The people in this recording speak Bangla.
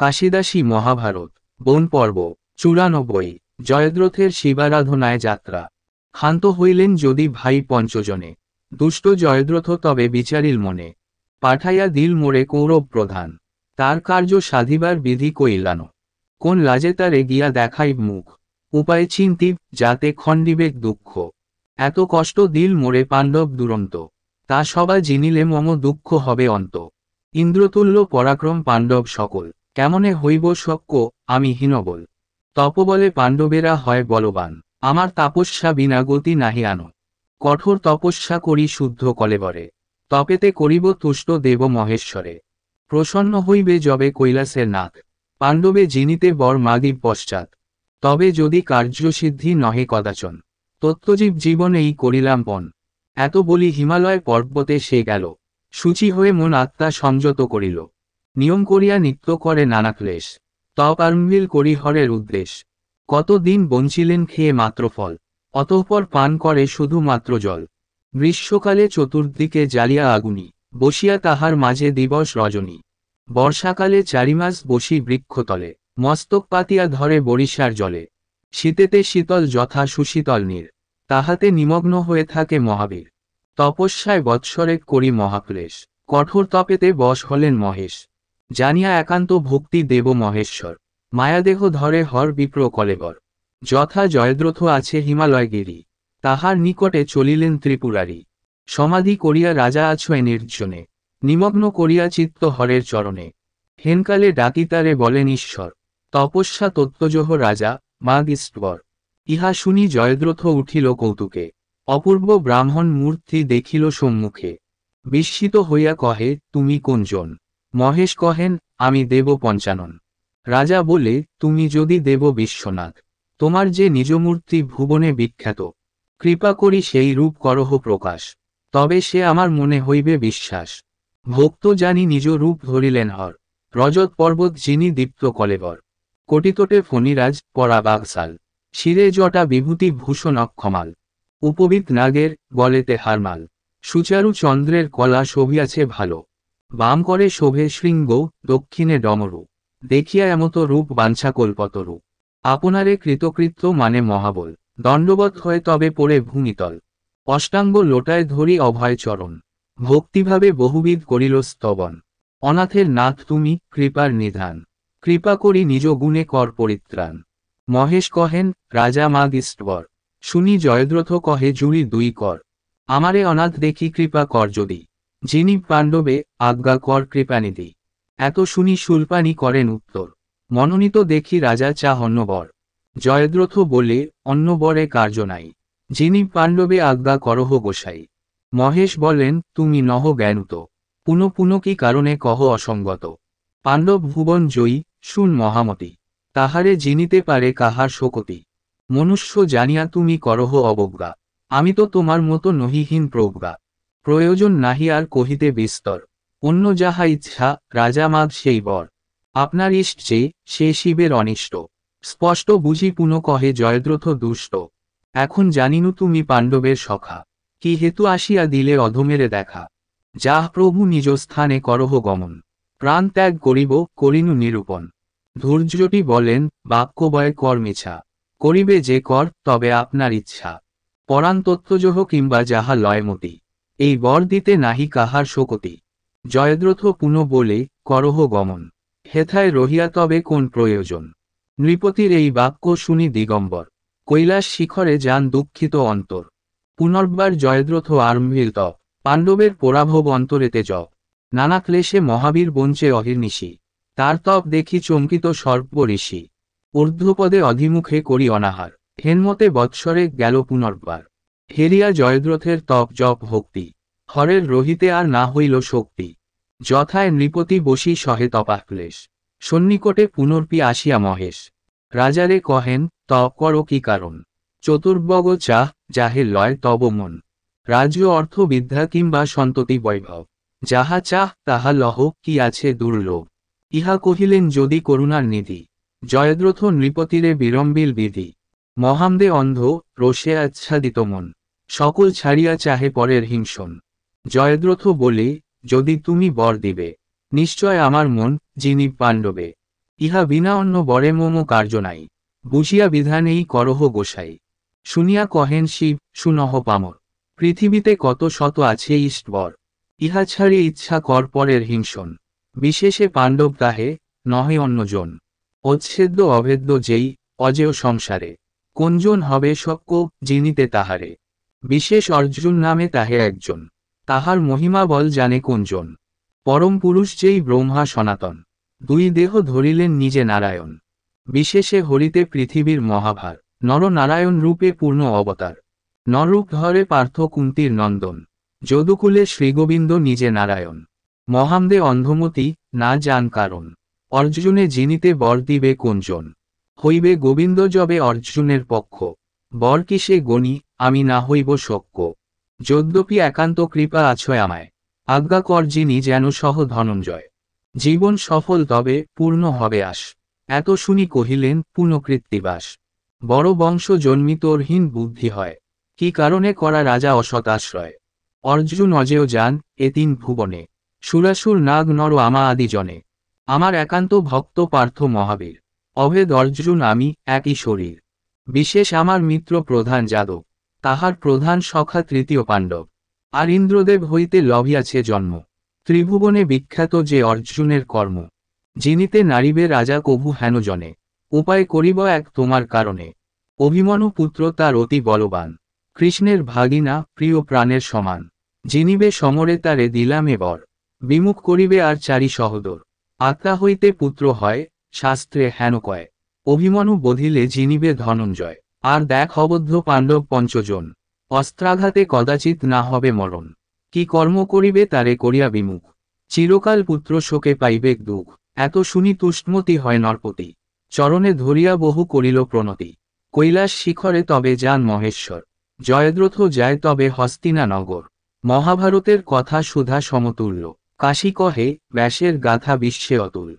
কাশিদাসী মহাভারত বন পর্ব চুরানব্বই জয়দ্রথের শিবারাধনায় যাত্রা ক্ষান্ত হইলেন যদি ভাই পঞ্চজনে দুষ্ট জয়দ্রথ তবে বিচারিল মনে পাঠাইয়া দিল মোরে কৌরব প্রধান তার কার্য সাধিবার বিধি কইলান কোন লাজে তারে গিয়া দেখাই মুখ উপায় চিন্তি যাতে খণ্ডিবেক দুঃখ এত কষ্ট দিল মোরে পাণ্ডব দুরন্ত তা সবা জিনিলে মম দুঃখ হবে অন্ত ইন্দ্রতুল্য পরাক্রম পাণ্ডব সকল কেমনে হইব শক্য আমি হীনবল তপবলে পাণ্ডবেরা হয় বলবান আমার তপস্যা বিনা গতি নাহি আনো কঠোর তপস্যা করি শুদ্ধ কলেবরে তপেতে করিব তুষ্ট দেব মহেশ্বরে প্রসন্ন হইবে যবে কৈলাসের নাথ পাণ্ডবে জিনিতে বর মাগিব পশ্চাৎ তবে যদি কার্যসিদ্ধি নহে কদাচন তত্ত্বজীব জীবনেই করিলাম বন এত বলি হিমালয় পর্বতে সে গেল সূচি হয়ে মন আত্মা সংযত করিল নিয়ম করিয়া নিত্য করে নানা ক্লেশ তপ আর্মিল করি হরের উদ্দেশ কতদিন বঞ্চিলেন খেয়ে মাত্র ফল অতঃপর পান করে শুধু মাত্র জল গ্রীষ্মকালে চতুর্দিকে জ্বালিয়া আগুনি বসিয়া তাহার মাঝে দিবস রজনী বর্ষাকালে চারিমাস বসি বৃক্ষতলে মস্তক পাতিয়া ধরে বরিশার জলে শীতেতে শীতল যথা সুশীতল নীর তাহাতে নিমগ্ন হয়ে থাকে মহাবীর তপস্যায় বৎসরে করি মহাক্লেশ কঠোর তপেতে বশ হলেন মহেশ জানিয়া একান্ত ভক্তি দেব মহেশ্বর মায়াদেহ ধরে হর বিপ্র কলেবর যথা জয়দ্রথ আছে হিমালয়গিরি তাহার নিকটে চলিলেন ত্রিপুরারী সমাধি করিয়া রাজা এ নির্জনে নিমগ্ন করিয়া চিত্ত হরের চরণে হেনকালে ডাকিতারে বলেন ঈশ্বর তপস্যা তত্ত্বজহ রাজা মাগ ইস্টবর ইহা শুনি জয়দ্রথ উঠিল কৌতুকে অপূর্ব ব্রাহ্মণ মূর্তি দেখিল সম্মুখে বিস্মিত হইয়া কহে তুমি কোনজন মহেশ কহেন আমি দেব পঞ্চানন রাজা বলে তুমি যদি দেব বিশ্বনাথ তোমার যে নিজমূর্তি ভুবনে বিখ্যাত কৃপা করি সেই রূপ করহ প্রকাশ তবে সে আমার মনে হইবে বিশ্বাস ভক্ত জানি নিজ রূপ ধরিলেন হর রজত পর্বত যিনি দীপ্ত কলেবর কটিতটে ফণিরাজ পরা বাগসাল শিরে জটা বিভূতি ভূষণ অক্ষমাল উপবিত নাগের গলেতে হারমাল সুচারু চন্দ্রের কলা শোভিয়াছে ভালো বাম করে শোভে শৃঙ্গ দক্ষিণে ডমরু দেখিয়া এমত রূপ বাঞ্ছা কল্পতরু আপনারে কৃতকৃত্য মানে মহাবল দণ্ডবৎ হয়ে তবে পড়ে ভূমিতল অষ্টাঙ্গ লোটায় ধরি অভয়চরণ ভক্তিভাবে বহুবিধ করিল স্তবন অনাথের নাথ তুমি কৃপার নিধান কৃপা করি নিজ গুণে কর পরিত্রাণ মহেশ কহেন রাজা মাগিস্টবর শুনি জয়দ্রথ কহে জুড়ি দুই কর আমারে অনাথ দেখি কৃপা কর যদি যিনি পাণ্ডবে আজ্ঞা কর কৃপানিধি এত শুনি শুল্পানি করেন উত্তর মনোনীত দেখি রাজা চা অন্নবর জয়দ্রথ বলে অন্নবরে কার্য নাই যিনি পাণ্ডবে আজ্ঞা করহ গোসাই মহেশ বলেন তুমি নহ জ্ঞানুত পুনঃ পুনঃ কি কারণে কহ অসঙ্গত পাণ্ডব ভুবন জয়ী শুন মহামতি তাহারে জিনিতে পারে কাহার শোকতি মনুষ্য জানিয়া তুমি করহ অবজ্ঞা আমি তো তোমার মতো নহিহীন প্রজ্ঞা প্রয়োজন নাহি আর কহিতে বিস্তর অন্য যাহা ইচ্ছা রাজামাদ সেই বর আপনার ইষ্ট যে সে শিবের অনিষ্ট স্পষ্ট বুঝি পুনঃ কহে জয়দ্রথ দুষ্ট এখন জানিনু তুমি পাণ্ডবের সখা কি হেতু আসিয়া দিলে অধমেরে দেখা যাহ প্রভু নিজ স্থানে করহ গমন প্রাণ ত্যাগ করিব করিনু নিরূপণ ধৈর্যটি বলেন বাক্যবয় মিছা করিবে যে কর তবে আপনার ইচ্ছা পরাণ তত্ত্বজহ কিংবা যাহা লয়মতি এই বর দিতে নাহি কাহার শোকতি জয়দ্রথ পুন বলে করহ গমন হেথায় রহিয়া তবে কোন প্রয়োজন নৃপতির এই বাক্য শুনি দিগম্বর কৈলাস শিখরে যান দুঃখিত অন্তর পুনর্বার জয়দ্রথ আরম্ভীর তপ পাণ্ডবের পরাভব অন্তরেতে জপ নানা ক্লেশে মহাবীর বঞ্চে অহির্নিশি তার তপ দেখি চমকিত সর্ব ঋষি ঊর্ধ্বপদে অধিমুখে করি অনাহার হেনমতে বৎসরে গেল পুনর্বার হেরিয়া জয়দ্রথের তপ জপ ভক্তি হরের রহিতে আর না হইল শক্তি যথায় নৃপতি বসি সহে তপাক্লেশ সন্নিকটে পুনর্পি আসিয়া মহেশ রাজারে কহেন তপ কর কি কারণ চতুর্বগ চাহ যাহে লয় তব মন রাজ্য অর্থ বিদ্যা কিংবা সন্ততি বৈভব যাহা চাহ তাহা লহ কি আছে দুর্লভ ইহা কহিলেন যদি করুণার নিধি জয়দ্রথ নৃপতিরে বিড়ম্বিল বিধি মহামদে অন্ধ রোষে আচ্ছাদিত মন সকল ছাড়িয়া চাহে পরের হিংসন জয়দ্রথ বলে যদি তুমি বর দিবে নিশ্চয় আমার মন যিনি পাণ্ডবে ইহা বিনা অন্য বরে মোমো কার্য নাই বুঝিয়া বিধানেই করহ গোসাই শুনিয়া কহেন শিব সুনহ পামর পৃথিবীতে কত শত আছে বর ইহা ছাড়ি ইচ্ছা কর পরের হিংসন বিশেষে পাণ্ডব তাহে নহে অন্যজন অচ্ছেদ্য অভেদ্য যেই অজেয় সংসারে কোনজন হবে সক্য যিনিতে তাহারে বিশেষ অর্জুন নামে তাহে একজন তাহার মহিমা বল জানে কোনজন পরম পুরুষ যেই ব্রহ্মা সনাতন দুই দেহ ধরিলেন নিজে নারায়ণ বিশেষে হরিতে পৃথিবীর মহাভার নরনারায়ণ রূপে পূর্ণ অবতার নরূপ ধরে পার্থ কুন্তির নন্দন যদুকুলে শ্রীগোবিন্দ নিজে নারায়ণ মহামদে অন্ধমতি না যান কারণ অর্জুনে জিনিতে বর দিবে কোনজন হইবে গোবিন্দ জবে অর্জুনের পক্ষ বর কি সে গণি আমি না হইব শক্য যদ্যপি একান্ত কৃপা আছয় আমায় আজ্ঞা কর যিনি যেন সহ ধনঞ্জয় জীবন সফল তবে পূর্ণ হবে আস এত শুনি কহিলেন পুনকৃত্তিবাস বড় বংশ জন্মিত অর্হীন বুদ্ধি হয় কি কারণে করা রাজা অসতাশ্রয় অর্জুন অজেয় যান এ তিন ভুবনে সুরাসুর নাগ নর আমা আদি জনে আমার একান্ত ভক্ত পার্থ মহাবীর অভেদ অর্জুন আমি একই শরীর বিশেষ আমার মিত্র প্রধান যাদব তাহার প্রধান সখা তৃতীয় পাণ্ডব আর ইন্দ্রদেব হইতে লভিয়াছে জন্ম ত্রিভুবনে বিখ্যাত যে অর্জুনের কর্ম যিনিতে নারীবে রাজা কভু হেনজনে উপায় করিব এক তোমার কারণে অভিমনু পুত্র তার অতি বলবান কৃষ্ণের ভাগিনা প্রিয় প্রাণের সমান যিনিবে সমরে তারে দিলামে বর বিমুখ করিবে আর চারি সহদর আত্মা হইতে পুত্র হয় শাস্ত্রে হেন কয় অভিমনু বধিলে জিনিবে ধনঞ্জয় আর দেখ অবদ্ধ পাণ্ডব পঞ্চজন অস্ত্রাঘাতে কদাচিৎ না হবে মরণ কি কর্ম করিবে তারে করিয়া বিমুখ চিরকাল পুত্র শোকে পাইবেক দুঃখ এত শুনি তুষ্মতি হয় নরপতি চরণে ধরিয়া বহু করিল প্রণতি কৈলাস শিখরে তবে যান মহেশ্বর জয়দ্রথ যায় তবে হস্তিনা নগর মহাভারতের কথা সুধা সমতুল্য কাশী কহে ব্যাসের গাথা বিশ্বে অতুল